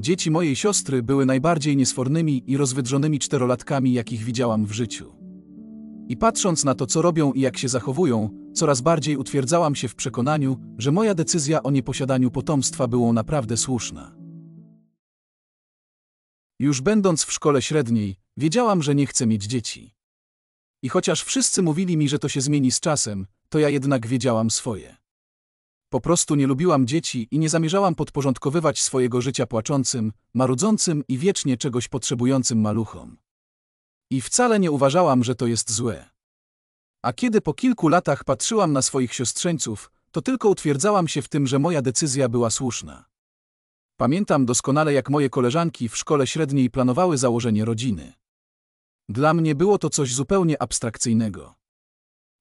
Dzieci mojej siostry były najbardziej niesfornymi i rozwydrzonymi czterolatkami, jakich widziałam w życiu. I patrząc na to, co robią i jak się zachowują, coraz bardziej utwierdzałam się w przekonaniu, że moja decyzja o nieposiadaniu potomstwa była naprawdę słuszna. Już będąc w szkole średniej, wiedziałam, że nie chcę mieć dzieci. I chociaż wszyscy mówili mi, że to się zmieni z czasem, to ja jednak wiedziałam swoje. Po prostu nie lubiłam dzieci i nie zamierzałam podporządkowywać swojego życia płaczącym, marudzącym i wiecznie czegoś potrzebującym maluchom. I wcale nie uważałam, że to jest złe. A kiedy po kilku latach patrzyłam na swoich siostrzeńców, to tylko utwierdzałam się w tym, że moja decyzja była słuszna. Pamiętam doskonale, jak moje koleżanki w szkole średniej planowały założenie rodziny. Dla mnie było to coś zupełnie abstrakcyjnego.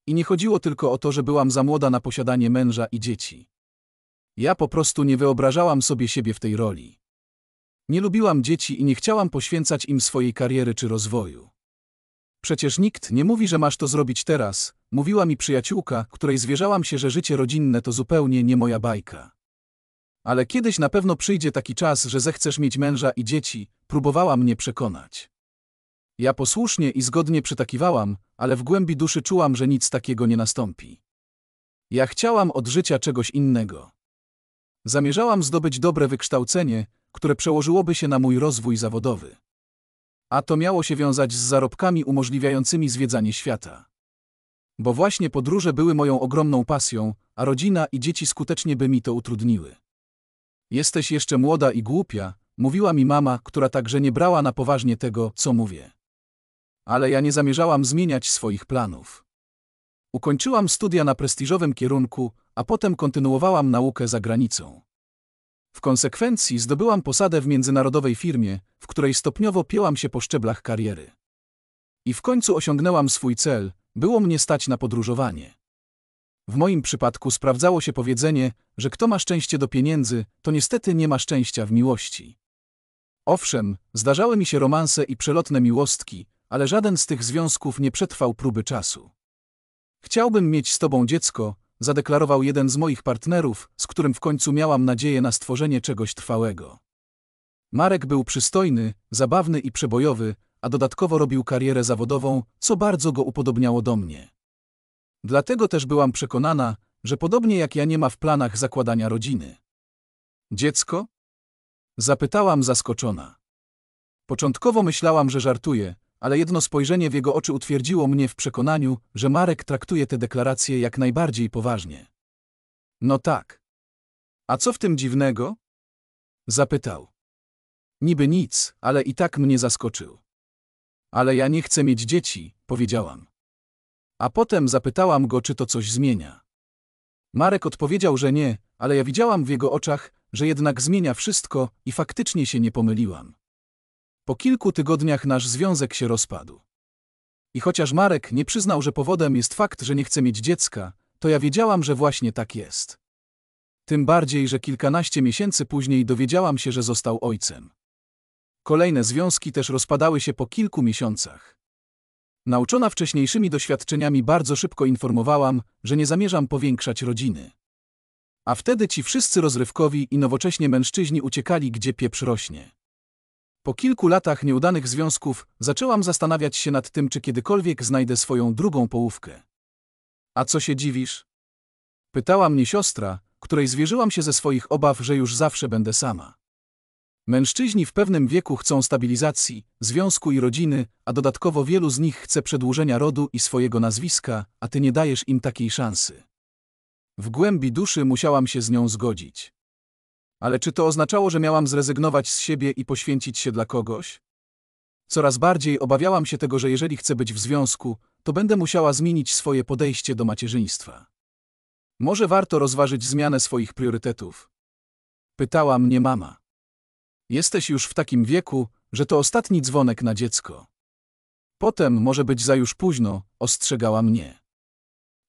I nie chodziło tylko o to, że byłam za młoda na posiadanie męża i dzieci. Ja po prostu nie wyobrażałam sobie siebie w tej roli. Nie lubiłam dzieci i nie chciałam poświęcać im swojej kariery czy rozwoju. Przecież nikt nie mówi, że masz to zrobić teraz, mówiła mi przyjaciółka, której zwierzałam się, że życie rodzinne to zupełnie nie moja bajka. Ale kiedyś na pewno przyjdzie taki czas, że zechcesz mieć męża i dzieci, próbowała mnie przekonać. Ja posłusznie i zgodnie przytakiwałam, ale w głębi duszy czułam, że nic takiego nie nastąpi. Ja chciałam od życia czegoś innego. Zamierzałam zdobyć dobre wykształcenie, które przełożyłoby się na mój rozwój zawodowy. A to miało się wiązać z zarobkami umożliwiającymi zwiedzanie świata. Bo właśnie podróże były moją ogromną pasją, a rodzina i dzieci skutecznie by mi to utrudniły. Jesteś jeszcze młoda i głupia, mówiła mi mama, która także nie brała na poważnie tego, co mówię ale ja nie zamierzałam zmieniać swoich planów. Ukończyłam studia na prestiżowym kierunku, a potem kontynuowałam naukę za granicą. W konsekwencji zdobyłam posadę w międzynarodowej firmie, w której stopniowo pięłam się po szczeblach kariery. I w końcu osiągnęłam swój cel, było mnie stać na podróżowanie. W moim przypadku sprawdzało się powiedzenie, że kto ma szczęście do pieniędzy, to niestety nie ma szczęścia w miłości. Owszem, zdarzały mi się romanse i przelotne miłostki, ale żaden z tych związków nie przetrwał próby czasu. Chciałbym mieć z tobą dziecko, zadeklarował jeden z moich partnerów, z którym w końcu miałam nadzieję na stworzenie czegoś trwałego. Marek był przystojny, zabawny i przebojowy, a dodatkowo robił karierę zawodową, co bardzo go upodobniało do mnie. Dlatego też byłam przekonana, że podobnie jak ja nie ma w planach zakładania rodziny. Dziecko? Zapytałam zaskoczona. Początkowo myślałam, że żartuje, ale jedno spojrzenie w jego oczy utwierdziło mnie w przekonaniu, że Marek traktuje te deklaracje jak najbardziej poważnie. No tak. A co w tym dziwnego? Zapytał. Niby nic, ale i tak mnie zaskoczył. Ale ja nie chcę mieć dzieci, powiedziałam. A potem zapytałam go, czy to coś zmienia. Marek odpowiedział, że nie, ale ja widziałam w jego oczach, że jednak zmienia wszystko i faktycznie się nie pomyliłam. Po kilku tygodniach nasz związek się rozpadł. I chociaż Marek nie przyznał, że powodem jest fakt, że nie chce mieć dziecka, to ja wiedziałam, że właśnie tak jest. Tym bardziej, że kilkanaście miesięcy później dowiedziałam się, że został ojcem. Kolejne związki też rozpadały się po kilku miesiącach. Nauczona wcześniejszymi doświadczeniami bardzo szybko informowałam, że nie zamierzam powiększać rodziny. A wtedy ci wszyscy rozrywkowi i nowocześnie mężczyźni uciekali, gdzie pieprz rośnie. Po kilku latach nieudanych związków zaczęłam zastanawiać się nad tym, czy kiedykolwiek znajdę swoją drugą połówkę. A co się dziwisz? Pytała mnie siostra, której zwierzyłam się ze swoich obaw, że już zawsze będę sama. Mężczyźni w pewnym wieku chcą stabilizacji, związku i rodziny, a dodatkowo wielu z nich chce przedłużenia rodu i swojego nazwiska, a ty nie dajesz im takiej szansy. W głębi duszy musiałam się z nią zgodzić. Ale czy to oznaczało, że miałam zrezygnować z siebie i poświęcić się dla kogoś? Coraz bardziej obawiałam się tego, że jeżeli chcę być w związku, to będę musiała zmienić swoje podejście do macierzyństwa. Może warto rozważyć zmianę swoich priorytetów? Pytała mnie mama. Jesteś już w takim wieku, że to ostatni dzwonek na dziecko. Potem może być za już późno, ostrzegała mnie.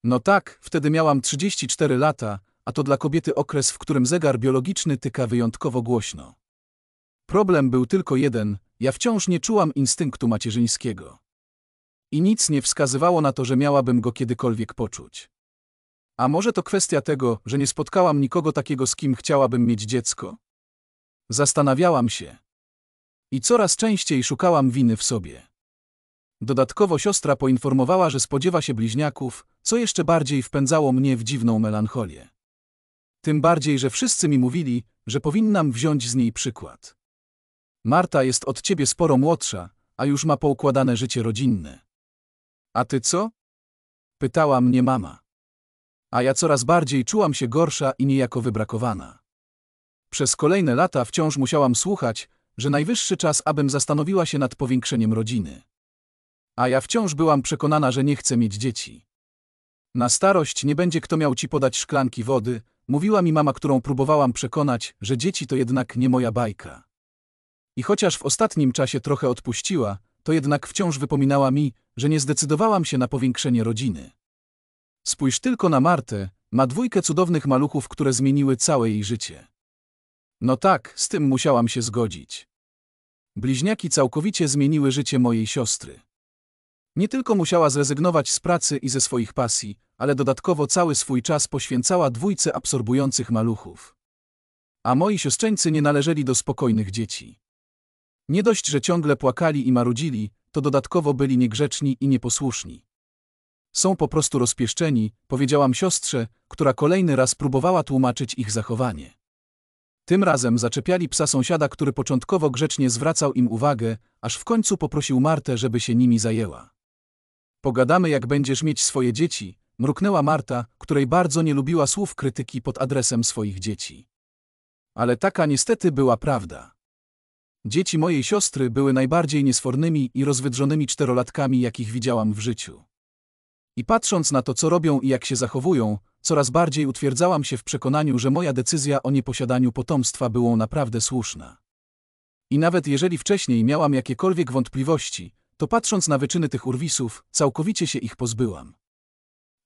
No tak, wtedy miałam 34 lata, a to dla kobiety okres, w którym zegar biologiczny tyka wyjątkowo głośno. Problem był tylko jeden, ja wciąż nie czułam instynktu macierzyńskiego. I nic nie wskazywało na to, że miałabym go kiedykolwiek poczuć. A może to kwestia tego, że nie spotkałam nikogo takiego, z kim chciałabym mieć dziecko? Zastanawiałam się. I coraz częściej szukałam winy w sobie. Dodatkowo siostra poinformowała, że spodziewa się bliźniaków, co jeszcze bardziej wpędzało mnie w dziwną melancholię. Tym bardziej, że wszyscy mi mówili, że powinnam wziąć z niej przykład. Marta jest od ciebie sporo młodsza, a już ma poukładane życie rodzinne. A ty co? Pytała mnie mama. A ja coraz bardziej czułam się gorsza i niejako wybrakowana. Przez kolejne lata wciąż musiałam słuchać, że najwyższy czas, abym zastanowiła się nad powiększeniem rodziny. A ja wciąż byłam przekonana, że nie chcę mieć dzieci. Na starość nie będzie kto miał ci podać szklanki wody, Mówiła mi mama, którą próbowałam przekonać, że dzieci to jednak nie moja bajka. I chociaż w ostatnim czasie trochę odpuściła, to jednak wciąż wypominała mi, że nie zdecydowałam się na powiększenie rodziny. Spójrz tylko na Martę, ma dwójkę cudownych maluchów, które zmieniły całe jej życie. No tak, z tym musiałam się zgodzić. Bliźniaki całkowicie zmieniły życie mojej siostry. Nie tylko musiała zrezygnować z pracy i ze swoich pasji, ale dodatkowo cały swój czas poświęcała dwójce absorbujących maluchów. A moi siostrzeńcy nie należeli do spokojnych dzieci. Nie dość, że ciągle płakali i marudzili, to dodatkowo byli niegrzeczni i nieposłuszni. Są po prostu rozpieszczeni, powiedziałam siostrze, która kolejny raz próbowała tłumaczyć ich zachowanie. Tym razem zaczepiali psa sąsiada, który początkowo grzecznie zwracał im uwagę, aż w końcu poprosił Martę, żeby się nimi zajęła. Pogadamy jak będziesz mieć swoje dzieci, mruknęła Marta, której bardzo nie lubiła słów krytyki pod adresem swoich dzieci. Ale taka niestety była prawda. Dzieci mojej siostry były najbardziej niesfornymi i rozwydrzonymi czterolatkami, jakich widziałam w życiu. I patrząc na to, co robią i jak się zachowują, coraz bardziej utwierdzałam się w przekonaniu, że moja decyzja o nieposiadaniu potomstwa była naprawdę słuszna. I nawet jeżeli wcześniej miałam jakiekolwiek wątpliwości, to patrząc na wyczyny tych urwisów, całkowicie się ich pozbyłam.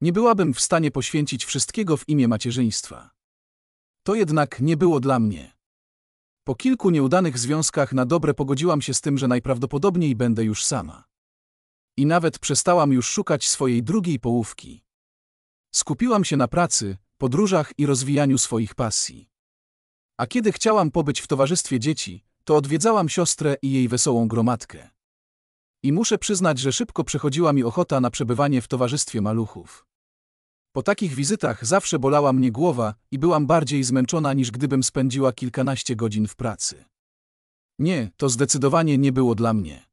Nie byłabym w stanie poświęcić wszystkiego w imię macierzyństwa. To jednak nie było dla mnie. Po kilku nieudanych związkach na dobre pogodziłam się z tym, że najprawdopodobniej będę już sama. I nawet przestałam już szukać swojej drugiej połówki. Skupiłam się na pracy, podróżach i rozwijaniu swoich pasji. A kiedy chciałam pobyć w towarzystwie dzieci, to odwiedzałam siostrę i jej wesołą gromadkę. I muszę przyznać, że szybko przechodziła mi ochota na przebywanie w towarzystwie maluchów. Po takich wizytach zawsze bolała mnie głowa i byłam bardziej zmęczona niż gdybym spędziła kilkanaście godzin w pracy. Nie, to zdecydowanie nie było dla mnie.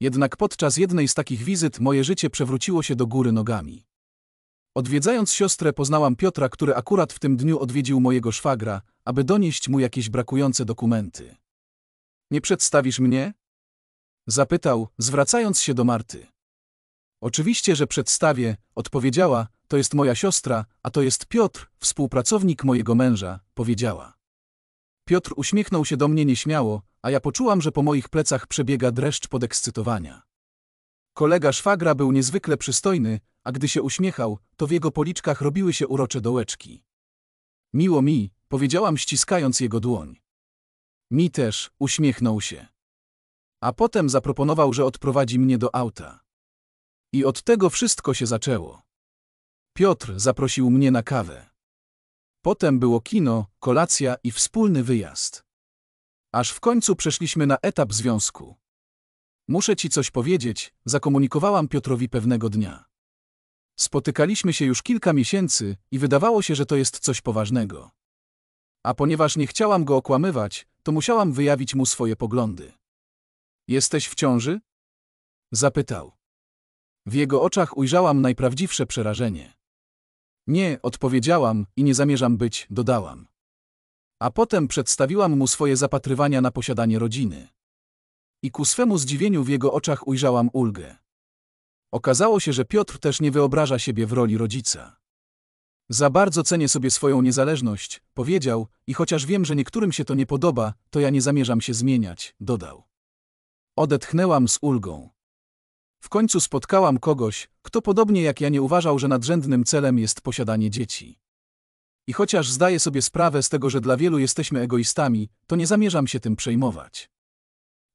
Jednak podczas jednej z takich wizyt moje życie przewróciło się do góry nogami. Odwiedzając siostrę poznałam Piotra, który akurat w tym dniu odwiedził mojego szwagra, aby donieść mu jakieś brakujące dokumenty. Nie przedstawisz mnie? Zapytał, zwracając się do Marty. Oczywiście, że przedstawię, odpowiedziała, to jest moja siostra, a to jest Piotr, współpracownik mojego męża, powiedziała. Piotr uśmiechnął się do mnie nieśmiało, a ja poczułam, że po moich plecach przebiega dreszcz podekscytowania. Kolega szwagra był niezwykle przystojny, a gdy się uśmiechał, to w jego policzkach robiły się urocze dołeczki. Miło mi, powiedziałam ściskając jego dłoń. Mi też, uśmiechnął się a potem zaproponował, że odprowadzi mnie do auta. I od tego wszystko się zaczęło. Piotr zaprosił mnie na kawę. Potem było kino, kolacja i wspólny wyjazd. Aż w końcu przeszliśmy na etap związku. Muszę ci coś powiedzieć, zakomunikowałam Piotrowi pewnego dnia. Spotykaliśmy się już kilka miesięcy i wydawało się, że to jest coś poważnego. A ponieważ nie chciałam go okłamywać, to musiałam wyjawić mu swoje poglądy. Jesteś w ciąży? Zapytał. W jego oczach ujrzałam najprawdziwsze przerażenie. Nie, odpowiedziałam i nie zamierzam być, dodałam. A potem przedstawiłam mu swoje zapatrywania na posiadanie rodziny. I ku swemu zdziwieniu w jego oczach ujrzałam ulgę. Okazało się, że Piotr też nie wyobraża siebie w roli rodzica. Za bardzo cenię sobie swoją niezależność, powiedział, i chociaż wiem, że niektórym się to nie podoba, to ja nie zamierzam się zmieniać, dodał. Odetchnęłam z ulgą. W końcu spotkałam kogoś, kto podobnie jak ja nie uważał, że nadrzędnym celem jest posiadanie dzieci. I chociaż zdaję sobie sprawę z tego, że dla wielu jesteśmy egoistami, to nie zamierzam się tym przejmować.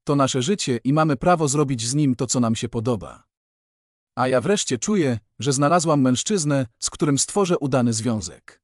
To nasze życie i mamy prawo zrobić z nim to, co nam się podoba. A ja wreszcie czuję, że znalazłam mężczyznę, z którym stworzę udany związek.